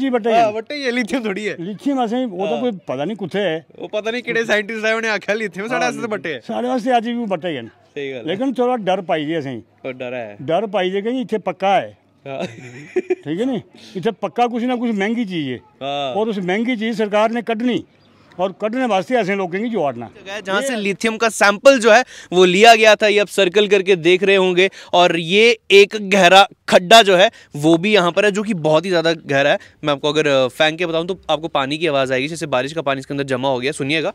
ਜੀ ਵੱਟੇ ਹਾਂ ਵੱਟੇ ਇਹ ਲਿਥੀਅਮ ਥੋੜੀ ਹੈ ਲਿਥੀਅਮ ਅਸੀਂ ਉਹ ਤਾਂ ਕੋਈ ਪਤਾ ਨਹੀਂ ਕਿੱਥੇ ਹੈ ਉਹ ਪਤਾ ਨਹੀਂ ਕਿਹੜੇ ਸਾਇੰਟਿਸਟ ਸਾਹਿਬ ਨੇ ਆਖਿਆ ਲਿਥੀਅਮ ਸਾਡੇ ਵਾਸਤੇ ਵੱਟੇ ਹੈ ਸਾਡੇ ਵਾਸਤੇ ਅੱਜ ਵੀ ਵੱਟੇ ਹੀ ਹਨ ਸਹੀ ਗੱਲ ਲੇਕਿਨ ਥੋੜਾ ਡਰ ਪਾਈ ਜੀ ਅਸੀਂ ਉਹ ਡਰ ਹੈ ਡਰ ਪਾਈ ਜੀ ਕਿ ਇੱਥੇ ਪੱਕਾ ਹੈ ठीक है नहीं इतने पक्का कुछ ना कुछ महंगी चीज है और उस महंगी चीज सरकार ने कटनी और कटने वास्ते ऐसे लोग जो आड़ना जहाँ से लिथियम का सैंपल जो है वो लिया गया था ये आप सर्कल करके देख रहे होंगे और ये एक गहरा खड्डा जो है वो भी यहाँ पर है जो कि बहुत ही ज़्यादा गहरा है मैं आपको अगर फेंक के बताऊँ तो आपको पानी की आवाज़ आएगी जैसे बारिश का पानी इसके अंदर जमा हो गया सुनिएगा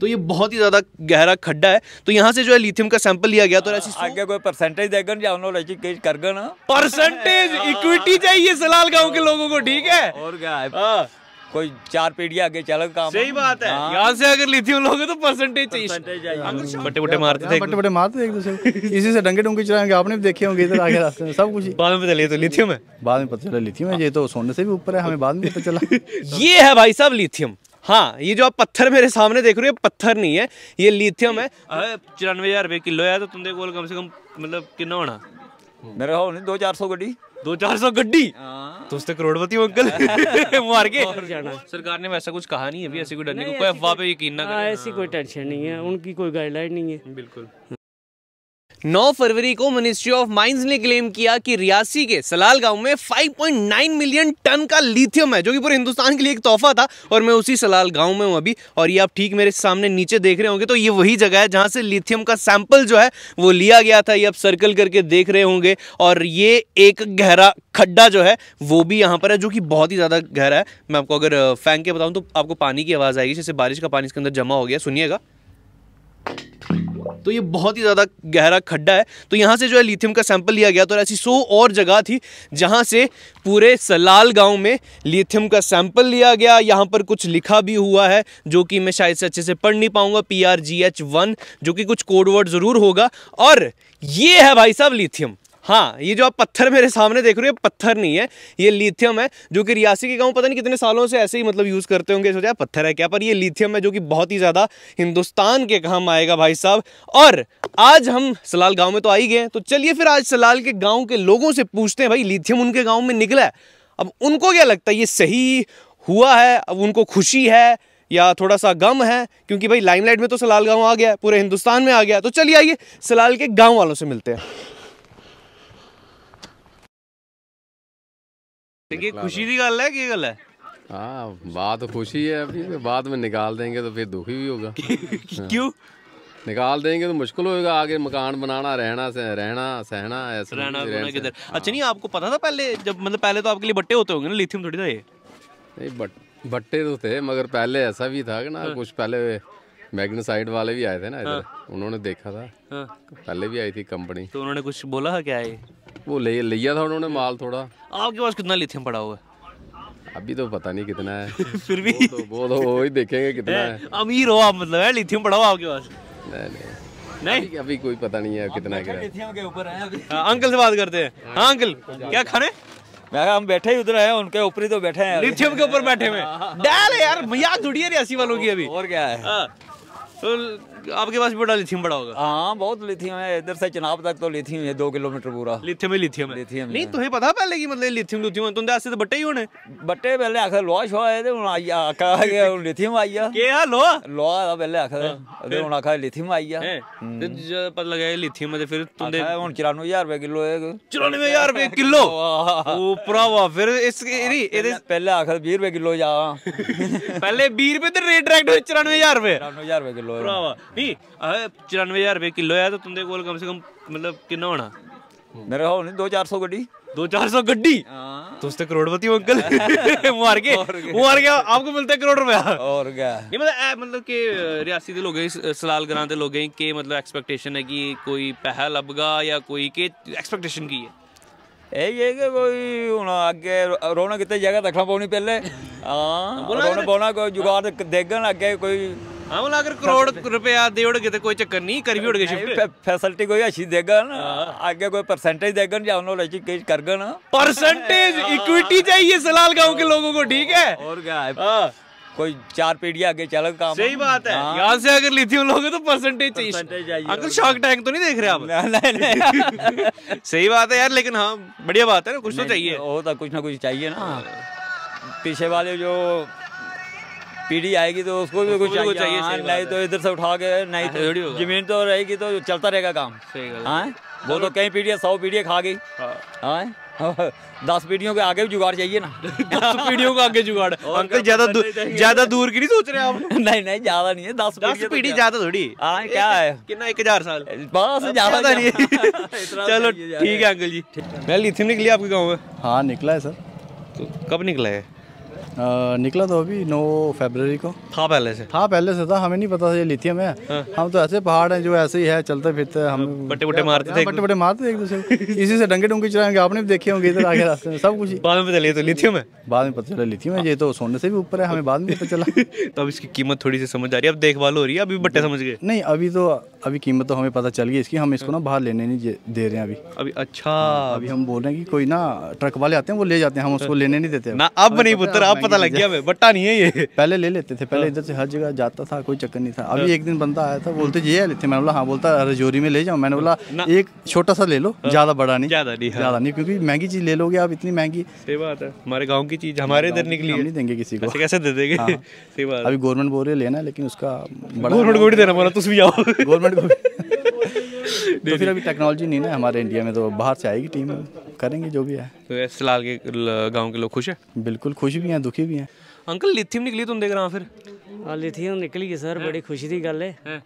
तो ये बहुत ही ज्यादा गहरा खड्डा है तो यहाँ से जो है लिथियम का सैंपल लिया गया तो हाँ, ऐसी आगे कोई परसेंटेज देगन या उन्होंने ऐसी केस करगन परसेंटेज इक्विटी चाहिए सलाल गांव के लोगों को ठीक है और क्या है हाँ। कोई चार पीढ़ी आगे चला काम सही बात है यहाँ से अगर लिथियम लोगे तो परसेंटेज चाहिए बटे बटे मारते थे हाँ, बटे बटे मारते थे एक दूसरे इसी से डंगे डूंगे चलाएंगे आपने भी देखे होंगे इधर आगे रास्ते में सब कुछ बाद में पता चले तो लिथियम है बाद में पता चला लिथियम है ये तो सोने से भी ऊपर है हमें बाद में पता चला ये है भाई साहब लिथियम हाँ ये जो आप पत्थर मेरे सामने देख रहे हो पत्थर नहीं है ये लिथियम है चौरानवे हजार रुपये किलो है तो तुम देखो कम से कम मतलब कितना होना मेरे कहा नहीं दो चार सौ गड्डी दो चार सौ गड्डी हाँ। तो उसने करोड़पति अंकल मार के सरकार ने वैसा कुछ कहा नहीं अभी ऐसी कोई डरने को कोई अफवाह पे यकीन ना हाँ, करें ऐसी कोई टेंशन नहीं है उनकी कोई गाइडलाइन नहीं है बिल्कुल 9 फरवरी को मिनिस्ट्री ऑफ माइंस ने क्लेम किया कि रियासी के सलाल गांव में 5.9 मिलियन टन का लिथियम है जो कि पूरे हिंदुस्तान के लिए एक तोहफा था और मैं उसी सलाल गांव में हूं अभी और ये आप ठीक मेरे सामने नीचे देख रहे होंगे तो ये वही जगह है जहां से लिथियम का सैंपल जो है वो लिया गया था ये आप सर्कल करके देख रहे होंगे और ये एक गहरा खड्डा जो है वो भी यहाँ पर है जो कि बहुत ही ज़्यादा गहरा है मैं आपको अगर फेंक के बताऊँ तो आपको पानी की आवाज़ आएगी जैसे बारिश का पानी इसके अंदर जमा हो गया सुनिएगा तो ये बहुत ही ज़्यादा गहरा खड्डा है तो यहाँ से जो है लिथियम का सैंपल लिया गया तो ऐसी सौ और जगह थी जहाँ से पूरे सलाल गांव में लिथियम का सैंपल लिया गया यहाँ पर कुछ लिखा भी हुआ है जो कि मैं शायद से अच्छे से पढ़ नहीं पाऊंगा P R G H one जो कि कुछ कोडवर्ड ज़रूर होगा और ये है भाई साहब लिथियम हाँ ये जो आप पत्थर मेरे सामने देख रहे हो पत्थर नहीं है ये लिथियम है जो कि रियासी के गाँव पता नहीं कितने सालों से ऐसे ही मतलब यूज़ करते होंगे सोचा पत्थर है क्या पर ये लिथियम है जो कि बहुत ही ज़्यादा हिंदुस्तान के काम आएगा भाई साहब और आज हम सलाल गाँव में तो आ ही गए तो चलिए फिर आज सलाल के गाँव के लोगों से पूछते हैं भाई लिथियम उनके गाँव में निकला है अब उनको क्या लगता है ये सही हुआ है अब उनको खुशी है या थोड़ा सा गम है क्योंकि भाई लाइमलाइट में तो सलाल गांव आ गया पूरे हिंदुस्तान में आ गया तो चलिए आइए सलाल के गांव वालों से मिलते हैं देखिए तो खुशी की गल है की गल है हाँ बात खुशी है अभी तो बाद में निकाल देंगे तो फिर दुखी भी होगा क्यों हाँ। निकाल देंगे तो मुश्किल होगा आगे मकान बनाना रहना से, रहना सहना ऐसा रहना, रहना किधर हाँ। अच्छा नहीं आपको पता था पहले जब मतलब पहले तो आपके लिए बट्टे होते होंगे ना लिथियम थोड़ी था ये नहीं बट बट्टे तो थे मगर पहले ऐसा भी था कि ना हाँ। कुछ पहले मैग्नोसाइड वाले भी आए थे ना इधर उन्होंने देखा था पहले भी आई थी कंपनी तो उन्होंने कुछ बोला क्या है वो ले लिया था उन्होंने माल थोड़ा आपके पास कितना लिथियम पड़ा हुआ है अभी तो पता नहीं कितना है फिर भी तो, वो तो वो, ही देखेंगे कितना है अमीर हो आप मतलब है लिथियम पड़ा हुआ आपके पास नहीं नहीं नहीं अभी कोई पता नहीं है कितना है के ऊपर हाँ, अंकल से बात करते हैं हाँ अंकल क्या खाने मैं हम बैठे ही उधर हैं उनके ऊपर ही तो बैठे हैं लिथियम के ऊपर बैठे हुए डाल यार मजाक उड़िए रियासी वालों की अभी और क्या है हाँ। तो आपके पास बड़ा लिथियम बड़ा होगा हाँ बहुत लिथियम है इधर से चनाब तक तो लिथियम है दो किलोमीटर पूरा लिथियम ही लिथियम है लिथियम नहीं तुम्हें पता पहले की मतलब लिथियम लुथियम तुंदे आस्ते तो बट्टे ही होने बट्टे पहले आखिर लोहा शोहा है ते आई आका हुन लिथियम आई गया के है लोहा लोहा था पहले आखिर ते हाँ, हुन आखा लिथियम आई गया हम्म। पता लगा लिथियम ते फिर तुंदे चौरानवे हज़ार रुपये किलो है चौरानवे हज़ार रुपये किलो ओ भरावा फिर इस हाँ, पहले आखिर 20 रुपये किलो जा पहले 20 रुपये तो रेट डायरेक्ट रुपये चौरानवे हज़ार रुपये किलो किलो ऐ भरावा नहीं अहे 94000 रुपए किलो है तो तुंदे कोल कम से कम मतलब किन्ना होना मेरे हो नहीं 2 400 गड्डी दो चार सौ गड्डी तो करोड़पति हो अंकल मार के मार के आपको मिलता है करोड़ रुपया और क्या नहीं मतलब मतलब कि रियासी दे लोगें सलाल ग्रां दे लोगें के मतलब एक्सपेक्टेशन है कि कोई पैसा लबगा या कोई के एक्सपेक्टेशन की है ਇਹ ਇਹ ਕਿ ਕੋਈ ਹੁਣ ਅੱਗੇ ਰੋਣਾ ਕਿਤੇ ਜਗ੍ਹਾ ਰੱਖਣਾ ਪਉਣੀ ਪਹਿਲੇ ਹਾਂ ਰੋਣਾ ਪਾਉਣਾ ਕੋਈ ਜੁਗਾੜ ਦੇਖਣ ਅੱਗੇ हाँ अगर करोड़ रुपया तो कोई चक्कर नहीं उड़गे फैसिलिटी कोई अच्छी देगा आगे कोई परसेंटेज देगा या उन्होंने करगा परसेंटेज इक्विटी चाहिए सलाल गांव के लोगों को ठीक है और क्या है कोई चार पीढ़ी आगे काम सही बात है यहाँ से अगर लिथियम लोगे तो परसेंटेज चाहिए टैंक तो नहीं देख रहे आप नहीं नहीं सही बात है यार लेकिन हाँ बढ़िया बात है ना कुछ तो चाहिए कुछ ना कुछ चाहिए ना पीछे वाले जो पीढ़ी आएगी तो उसको भी कुछ चाहिए, हाँ, नहीं तो इधर से उठा के नहीं हाँ, तो जमीन तो रहेगी तो चलता रहेगा काम हाँ वो तो कई पीढ़ियाँ सौ पीढ़ियाँ खा गई हाँ।, हाँ दस पीढ़ियों के आगे भी जुगाड़ चाहिए ना दस पीढ़ियों का आगे जुगाड़ अंकल ज्यादा ज्यादा दूर की नहीं सोच रहे आप नहीं नहीं ज्यादा नहीं है दस दस तो पीढ़ी ज्यादा थोड़ी हाँ क्या है कितना एक हजार साल बस ज्यादा नहीं चलो तो तो ठीक है अंकल जी पहले इतने निकली आपके गाँव में हाँ निकला है सर कब निकला है निकला तो अभी नौ फेबररी को था पहले से था पहले से था हमें नहीं पता था ये लिथियम है हाँ। हम तो ऐसे पहाड़ हैं जो ऐसे ही है चलते फिरते हम बटे हाँ, बटे मारते थे बटे बटे मारते थे एक दूसरे इसी से डंगे डूंगे चलाएंगे आपने भी देखे होंगे इधर आगे रास्ते में सब कुछ बाद में पता तो लिथियम है बाद में पता चला लिथियम है ये तो सोने से भी ऊपर है हमें बाद में पता चला तो अब इसकी कीमत थोड़ी सी समझ आ रही है अब देखभाल हो रही है अभी बट्टे समझ गए नहीं अभी तो अभी कीमत तो हमें पता चल गई इसकी हम इसको ना बाहर लेने नहीं दे रहे हैं अभी अभी अच्छा हाँ, अभी हम बोल रहे हैं कि कोई ना ट्रक वाले आते हैं वो ले जाते हैं हम उसको हाँ। लेने नहीं देते ना अब नहीं पुत्र आप पता लग गया बट्टा नहीं है ये पहले ले लेते थे पहले हाँ। इधर से हर जगह जाता था कोई चक्कर नहीं था अभी हाँ। एक दिन बंदा आया था बोलते ये लेते मैंने बोला हाँ बोलता रजौरी में ले जाओ मैंने बोला एक छोटा सा ले लो हाँ। ज़्यादा बड़ा नहीं ज़्यादा नहीं ज़्यादा नहीं क्योंकि महंगी चीज़ ले लोगे आप इतनी महंगी सही बात है हमारे गाँव की चीज़ हमारे इधर निकली नहीं देंगे किसी को कैसे दे देंगे अभी गवर्नमेंट बोल रही लेना लेकिन उसका बड़ा गवर्नमेंट को भी देना बोला तुम भी जाओ गवर्नमेंट को तो फिर अभी टेक्नोलॉजी नहीं ना हमारे इंडिया में तो बाहर से आएगी टीम करेंगे जो भी है तो फिलहाल के गाँव के लोग खुश हैं बिल्कुल खुश भी हैं दुखी भी हैं ਅੰਕਲ ਲਿਥੀਅਮ ਨਿਕਲੀ ਤੁੰਦੇ ਗਰਾਂ ਫਿਰ ਆ ਲਿਥੀਅਮ ਨਿਕਲੀ ਹੈ ਸਰ ਬੜੀ ਖੁਸ਼ੀ ਦੀ ਗੱਲ ਹੈ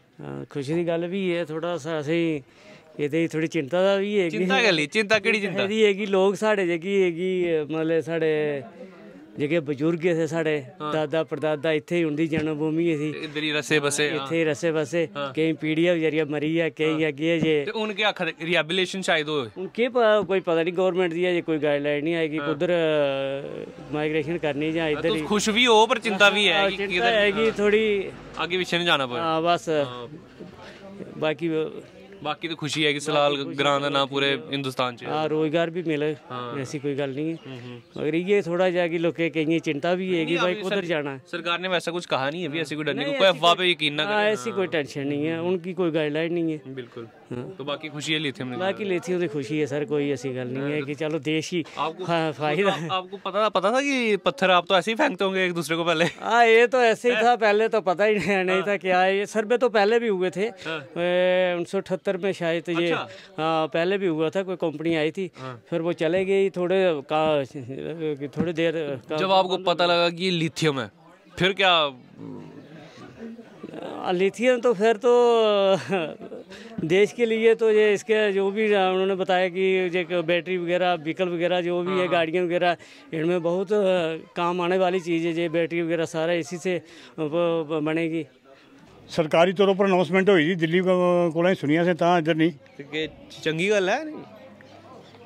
ਖੁਸ਼ੀ ਦੀ ਗੱਲ ਵੀ ਹੈ ਥੋੜਾ ਸਾ ਅਸੀਂ ਇਹਦੇ ਥੋੜੀ ਚਿੰਤਾ ਦਾ ਵੀ ਹੈ ਚਿੰਤਾ ਗੱਲ ਚਿੰਤਾ ਕਿਹੜੀ ਚਿੰਤਾ ਇਹਦੀ ਹੈਗੀ ਲੋਕ ਸਾਡੇ ਜਗੀ ਹੈਗੀ ਮਤਲਬ ਸਾਡੇ ਜਿਹੜੇ ਬਜ਼ੁਰਗ ਸੀ ਸਾਡੇ ਦਾਦਾ ਪਰਦਾਦਾ ਇੱਥੇ ਹੀ ਹੁੰਦੀ ਜਨਮ ਭੂਮੀ ਸੀ ਇੱਧਰ ਰਸੇ ਬਸੇ ਇੱਥੇ ਹੀ ਰਸੇ ਬਸੇ ਕਈ ਪੀੜੀਆਂ ਵਿਚਾਰੀਆਂ ਮਰੀ ਆ ਕਈ ਅੱਗੇ ਜੇ ਤੇ ਉਹਨਾਂ ਕੇ ਅੱਖ ਰੀਹੈਬਿਲੇਸ਼ਨ ਸ਼ਾਇਦ ਹੋ ਕਿ ਕੋਈ ਪਤਾ ਨਹੀਂ ਗਵਰਨਮੈਂਟ ਦੀ ਹੈ ਜੇ ਕੋਈ ਗਾਈਡਲਾਈਨ ਨਹੀਂ ਆਏਗੀ ਕਿ ਉਧਰ ਮਾਈਗ੍ਰੇਸ਼ਨ ਕਰਨੀ ਜਾਂ ਇੱਧਰ ਹੀ ਖੁਸ਼ ਵੀ ਹੋ ਪਰ ਚਿੰਤਾ ਵੀ ਹੈ ਕਿ ਕਿਧਰ ਆਏਗੀ ਥੋੜੀ ਅੱਗੇ ਪਿੱਛੇ ਨਹੀਂ ਜਾਣਾ ਪਵੇ ਹਾਂ ਬਸ ਬਾਕੀ बाकी तो खुशी है कि सलाल ਗ੍ਰਾਂ ਦਾ ਨਾਂ ਪੂਰੇ ਹਿੰਦੁਸਤਾਨ 'ਚ रोजगार भी मिले ਮਿਲੇ हाँ। ऐसी कोई गल नहीं है हम्म, हम्म। मगर ये थोड़ा जा कि लोग कहीं चिंता भी है कि भाई उधर जाना है सरकार ने वैसा कुछ कहा नहीं है अभी ऐसी कोई डरने को कोई अफवाह पे यकीन ना हाँ, करें ऐसी कोई टेंशन हाँ। नहीं है उनकी कोई गाइडलाइन नहीं है बिल्कुल हम्म। तो ਬਾਕੀ ਖੁਸ਼ੀ ਹੈ ਲਿਥੀਅਮ ਨੇ ਬਾਕੀ ਲਿਥੀਅਮ ਦੀ ਖੁਸ਼ੀ ਹੈ ਸਰ ਕੋਈ ਐਸੀ ਗੱਲ नहीं है कि चलो देश ही हाँ, फायदा आपको पता था पता था कि पत्थर आप तो ऐसे ही फेंकते होंगे एक दूसरे को पहले हाँ ये तो ऐसे ही था हाँ। पहले तो पता ही नहीं, था हाँ। क्या है ये सर्वे तो पहले भी हुए थे उन्नीस में शायद ये अच्छा। पहले भी हुआ था कोई कंपनी आई थी फिर वो चले गई थोड़े का थोड़ी देर जब आपको पता लगा कि लिथियम है फिर क्या लिथियम तो फिर तो देश के लिए तो ये इसके जो भी उन्होंने बताया कि जो बैटरी वगैरह व्हीकल वगैरह जो भी है हाँ, हाँ। गाड़ियाँ वगैरह इनमें बहुत काम आने वाली चीज़ है ये बैटरी वगैरह सारा इसी से बनेगी सरकारी तौर पर अनाउंसमेंट हुई दिल्ली को सुनिया से ਸੁਣੀਆਂ ਸੀ ਤਾਂ ਇੱਧਰ ਨਹੀਂ ਤੇ ਚੰਗੀ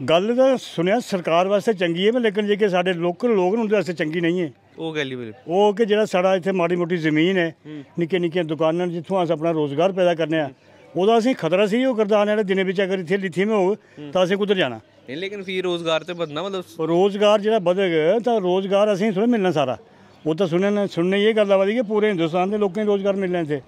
ਗੱਲ ਤਾਂ ਸੁਣਿਆ ਸਰਕਾਰ ਵਾਸਤੇ ਚੰਗੀ ਹੈ ਮੈਂ ਲੇਕਿਨ ਜੇ ਕਿ ਸਾਡੇ ਲੋਕਲ ਲੋਕ ਨੂੰ ਉਹਦੇ ਵਾਸਤੇ ਚੰਗੀ ਨਹੀਂ ਹੈ ਉਹ ਗੱਲ ਹੀ ਉਹ ਕਿ ਜਿਹੜਾ ਸਾਡਾ ਇੱਥੇ ਮਾੜੀ ਮੋਟੀ ਜ਼ਮੀਨ ਹੈ ਨਿੱਕੇ ਨਿੱਕੇ ਦੁਕਾਨਾਂ ਜਿੱਥੋਂ ਅਸੀਂ ਆਪਣਾ ਰੋਜ਼ਗਾਰ ਪੈਦਾ ਕਰਨੇ ਆ ਉਹਦਾ ਅਸੀਂ ਖਤਰਾ ਸੀ ਉਹ ਕਰਦਾ ਵਾਲੇ ਦਿਨੇ ਵਿੱਚ ਅਗਰ ਇੱਥੇ ਲਿਥੀ ਮੇ ਹੋ ਤਾਂ ਅਸੀਂ ਕੁਦਰ ਜਾਣਾ ਨਹੀਂ ਲੇਕਿਨ ਫਿਰ ਰੋਜ਼ਗਾਰ ਤੇ ਵਧਣਾ ਮਤਲਬ ਰੋਜ਼ਗਾਰ ਜਿਹੜਾ ਵਧੇਗਾ ਤਾਂ ਰੋਜ਼ਗਾਰ ਅਸੀਂ ਥੋੜਾ ਮਿਲਣਾ ਸਾਰਾ ਉਹ ਤਾਂ ਸੁਣਨ ਸੁਣਨੇ ਇਹ ਗੱਲ ਆ ਵਧੀ ਕਿ ਪੂਰੇ ਹਿੰਦੁਸਤਾਨ ਦੇ ਲੋਕਾਂ ਨੂੰ ਰੋਜ਼ਗਾਰ ਮਿਲਣਾ ਸੀ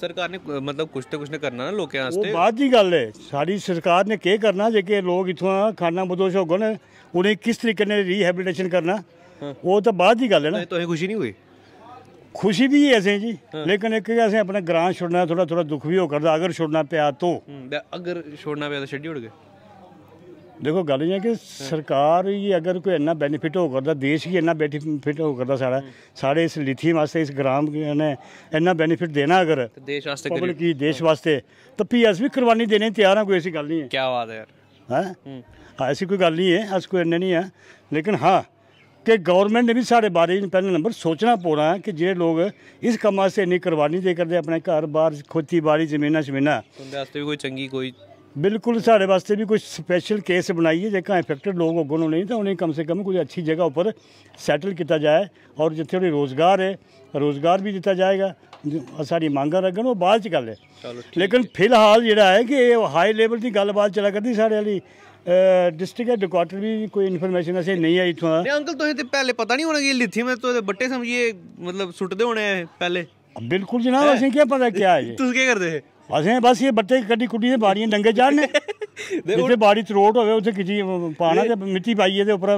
ਸਰਕਾਰ ਨੇ ਮਤਲਬ ਕੁਝ ਤੇ ਕੁਝ ਨੇ ਕਰਨਾ ਨਾ ਲੋਕਾਂ ਵਾਸਤੇ ਉਹ ਬਾਅਦ ਦੀ ਗੱਲ ਹੈ ਸਾਡੀ ਸਰਕਾਰ ਨੇ ਕੀ ਕਰਨਾ ਜੇ ਕਿ ਲੋਕ ਇਥੋਂ ਖਾਣਾ ਬਦੋਸ਼ ਹੋ ਗਏ ਨੇ ਉਹਨੇ ਕਿਸ ਤਰੀਕੇ ਨਾਲ ਰੀਹੈਬਿਲਿਟੇਸ਼ਨ ਕਰਨਾ ਉਹ ਤਾਂ ਬਾਅਦ ਦੀ ਗੱਲ ਹੈ ਨਾ ਤੁਹਾਨੂੰ ਖੁਸ਼ੀ ਨਹੀਂ ਹੋਈ ਖੁਸ਼ੀ ਵੀ ਹੈ ਜੀ ਲੇਕਿਨ ਇੱਕ ਅਸੀਂ ਆਪਣੇ ਗ੍ਰਾਂ ਛੁੱਟਣਾ ਥੋੜਾ ਥੋੜਾ ਦੁੱਖ ਵੀ ਹੋ ਕਰਦਾ ਅਗਰ ਛੁੱਟਣਾ ਪਿਆ ਤੋ ਅਗਰ ਛੋੜਨਾ ਪਿਆ ਤਾਂ ਛੱਡੀ ਉੜ ਗਏ ਦੇਖੋ ਗੱਲ ਇਹ ਹੈ ਕਿ ਸਰਕਾਰ ਹੀ ਅਗਰ ਕੋਈ ਇੰਨਾ ਬੈਨੀਫਿਟ ਹੋ ਕਰਦਾ ਦੇਸ਼ ਹੀ ਇੰਨਾ ਬੈਨੀਫਿਟ ਹੋ ਕਰਦਾ ਸਾਡਾ ਸਾਡੇ ਇਸ ਲਿਥੀਅਮ ਵਾਸਤੇ ਇਸ ਗ੍ਰਾਮ ਨੇ ਇੰਨਾ ਬੈਨੀਫਿਟ ਦੇਣਾ ਅਗਰ ਦੇਸ਼ ਵਾਸਤੇ ਪਬਲਿਕ ਹੀ ਦੇਸ਼ ਵਾਸਤੇ ਤਾਂ ਪੀਐਸ ਵੀ ਕੁਰਬਾਨੀ ਦੇਣੇ ਤਿਆਰ ਆ ਕੋਈ ਐਸੀ ਗੱਲ ਨਹੀਂ ਹੈ ਕੀ ਬਾਤ ਹੈ ਯਾਰ ਹੈ ਹਾਂ ਐਸੀ ਕੋਈ ਗੱਲ ਨਹੀਂ ਹੈ ਅਸ ਕੋਈ ਇੰਨੇ ਨਹੀਂ ਹੈ ਲੇਕਿਨ ਹਾਂ ਕਿ ਗਵਰਨਮੈਂਟ ਨੇ ਵੀ ਸਾਡੇ ਬਾਰੇ ਪਹਿਲੇ ਨੰਬਰ ਸੋਚਣਾ ਪੋਣਾ ਕਿ ਜਿਹੜੇ ਲੋਕ ਇਸ ਕੰਮ ਵਾਸਤੇ ਇੰਨੀ ਕੁਰਬਾਨੀ ਦੇ ਕਰਦੇ ਆਪਣੇ ਘਰ-ਬਾਰ ਖੋਤੀ-ਬਾੜੀ ਜ਼ਮੀਨਾਂ ਸਮੀਨਾਂ ਉਹਦੇ ਵਾਸਤੇ ਵੀ ਕੋਈ ਚੰਗੀ ਕੋਈ ਬਿਲਕੁਲ ਸਾਡੇ ਵਾਸਤੇ ਵੀ ਕੋਈ ਸਪੈਸ਼ਲ ਕੇਸ ਬਣਾਈਏ ਜੇਕਾ ਇਫੈਕਟਡ ਲੋਕ ਅੱਗੋਂ ਨੂੰ ਨਹੀਂ ਤਾਂ ਉਹਨੇ ਕਮ ਸੇ ਕਮ ਕੋਈ ਅੱਛੀ ਜਗ੍ਹਾ ਉੱਪਰ ਸੈਟਲ ਕੀਤਾ ਜਾਏ ਔਰ ਜਿੱਥੇ ਉਹਨੇ ਰੋਜ਼ਗਾਰ ਹੈ ਰੋਜ਼ਗਾਰ ਵੀ ਦਿੱਤਾ ਜਾਏਗਾ ਸਾਡੀ ਮੰਗਾਂ ਰੱਖਣ ਉਹ ਬਾਅਦ ਚ ਗੱਲ ਹੈ ਲੇਕਿਨ ਫਿਲਹਾਲ ਜਿਹੜਾ ਹੈ ਕਿ ਇਹ ਹਾਈ ਲੈਵਲ ਦੀ ਗੱਲਬਾਤ ਚਲਾ ਕਰਦੀ ਸਾਡੇ ਵਾਲੀ डिस्ट्रिक्ट हेडक्वार्टर भी कोई इन्फॉर्मेशन ऐसे नहीं आई इत्थुआं नहीं अंकल तुसें ते पहले पता नहीं होना कि लिथियम तो बट्टे समझिए मतलब सुटदे होने पहले बिल्कुल जनाब असें क्या पता क्या है तुस केह् करदे हे असें बस एह् बट्टे कड्ढी कुड्ढी बाड़ियां डंगे चाढ़ने जित्थे बाड़ी त्रोट होवे उत्थे किसी पाना ते मिट्टी पाइए ते ऊपर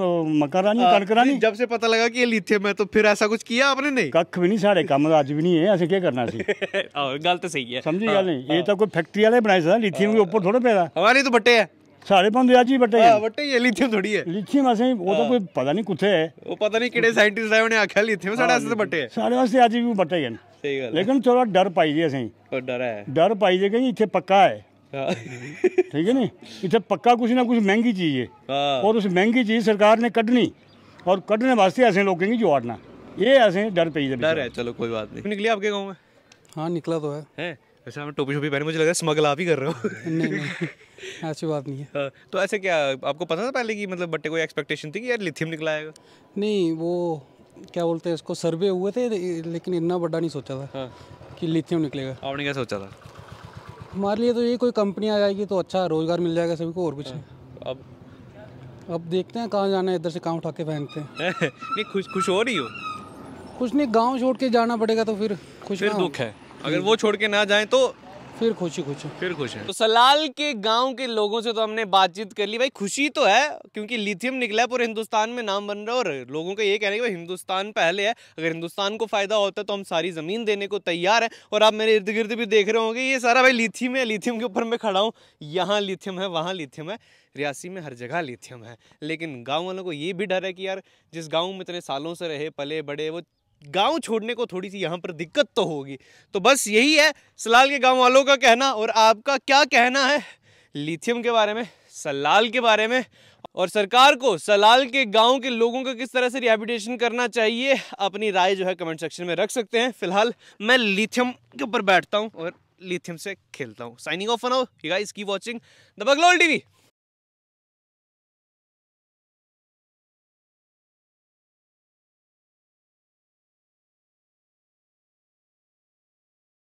मक्का रानी जब से पता लगा कि ये लिथियम है तो फिर ऐसा कुछ किया आपने नहीं कख भी नहीं साढ़े कम दा अज्ज भी नहीं है असें केह् करना सी गल सही है समझी गल नहीं ये तो कोई फैक्ट्री वाले बनाई सकदा लिथियम के ऊपर थोड़ा पेदा हमारी तो बट्टे है साढ़े पौंदे अज्ज ही बट्टे बट्टे ही लिथियम थोड़ी है लिथियम असें ओह् तो कोई पता नहीं कुत्थे है ओह् पता नहीं केह्ड़े साइंटिस्ट आए उ'नें आखेआ लिथियम साढ़े आस्तै बट्टे है साढ़े आस्तै अज्ज बी बट्टे गै लेकिन ਗੱਲ डर पाई जी ਪਾਈ डर ਅਸੀਂ ਉਹ ਡਰ ਹੈ ਡਰ ਪਾਈ ਜੀ ਕਿ ठीक है नी इतने पक्का कुछ ना कुछ महंगी चीज़ है और उस महंगी चीज़ सरकार ने क्डनी और क्डने वास्ते असें लोगों की जोड़ना ये असें डर पे डर है चलो कोई बात नहीं निकली आपके गाँव में हाँ निकला तो है, वैसे हमें टोपी शोपी पहने मुझे लगा स्मगल आप ही कर रहे हो नहीं नहीं ऐसी बात नहीं है तो ऐसे क्या आपको पता था पहले कि मतलब बट्टे को एक्सपेक्टेशन थी कि यार लिथियम निकला आएगा नहीं वो क्या बोलते हैं इसको सर्वे हुए थे लेकिन इतना बड़ा नहीं सोचा था हाँ। कि लिथियम निकलेगा आपने क्या सोचा था हमारे लिए तो ये कोई कंपनी आ जाएगी तो अच्छा रोज़गार मिल जाएगा सभी को और कुछ हाँ। नहीं अब अब देखते हैं कहाँ जाना है इधर से काम उठा के पहनते हैं नहीं खुश खुश हो रही हो कुछ नहीं गांव छोड़ के जाना पड़ेगा तो फिर खुश फिर दुख है अगर वो छोड़ के ना जाए तो फिर खुशी खुशी फिर खुश है तो सलाल के गांव के लोगों से तो हमने बातचीत कर ली भाई खुशी तो है क्योंकि लिथियम निकला है पूरे हिंदुस्तान में नाम बन रहा है और लोगों का ये कहना है कि भाई हिंदुस्तान पहले है अगर हिंदुस्तान को फायदा होता है तो हम सारी जमीन देने को तैयार है और आप मेरे इर्द गिर्द भी देख रहे होंगे ये सारा भाई लिथियम है लिथियम के ऊपर मैं खड़ा हूँ यहाँ लिथियम है वहाँ लिथियम है रियासी में हर जगह लिथियम है लेकिन गाँव वालों को ये भी डर है कि यार जिस गाँव में इतने सालों से रहे पले बड़े वो गांव छोड़ने को थोड़ी सी यहाँ पर दिक्कत तो होगी तो बस यही है सलाल के गांव वालों का कहना और आपका क्या कहना है लिथियम के बारे में सलाल के बारे में और सरकार को सलाल के गांव के लोगों का किस तरह से रिहेबिटेशन करना चाहिए अपनी राय जो है कमेंट सेक्शन में रख सकते हैं फिलहाल मैं लिथियम के ऊपर बैठता हूँ और लिथियम से खेलता हूँ signing off now you guys keep watching the Baglol TV